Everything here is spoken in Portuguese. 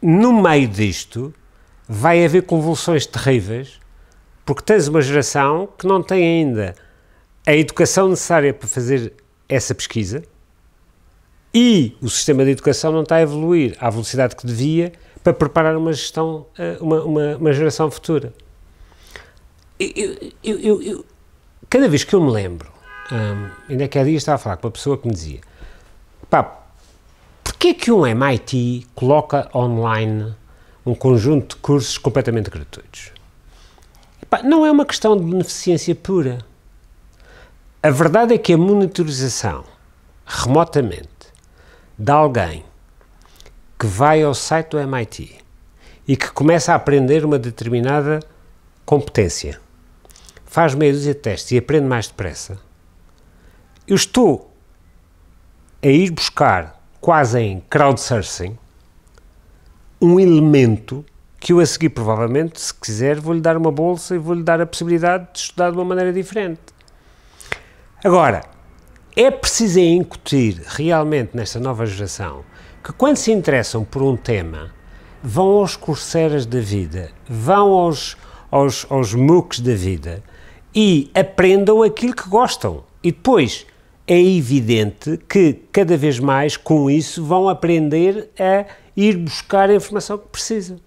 no meio disto, vai haver convulsões terríveis, porque tens uma geração que não tem ainda a educação necessária para fazer essa pesquisa e o sistema de educação não está a evoluir à velocidade que devia para preparar uma gestão, eh, uma, uma, uma geração futura. Eu, eu, eu, cada vez que eu me lembro, hum, ainda que há dias estava a falar com uma pessoa que me dizia pá, Porquê que um MIT coloca online um conjunto de cursos completamente gratuitos? Epá, não é uma questão de beneficência pura. A verdade é que a monitorização remotamente de alguém que vai ao site do MIT e que começa a aprender uma determinada competência, faz meia dúzia de testes e aprende mais depressa, eu estou a ir buscar quase em crowdsourcing, um elemento que eu a seguir, provavelmente, se quiser, vou-lhe dar uma bolsa e vou-lhe dar a possibilidade de estudar de uma maneira diferente. Agora, é preciso incutir realmente nesta nova geração que, quando se interessam por um tema, vão aos Courseiras da vida, vão aos, aos, aos MOOCs da vida e aprendam aquilo que gostam. E depois é evidente que cada vez mais com isso vão aprender a ir buscar a informação que precisam.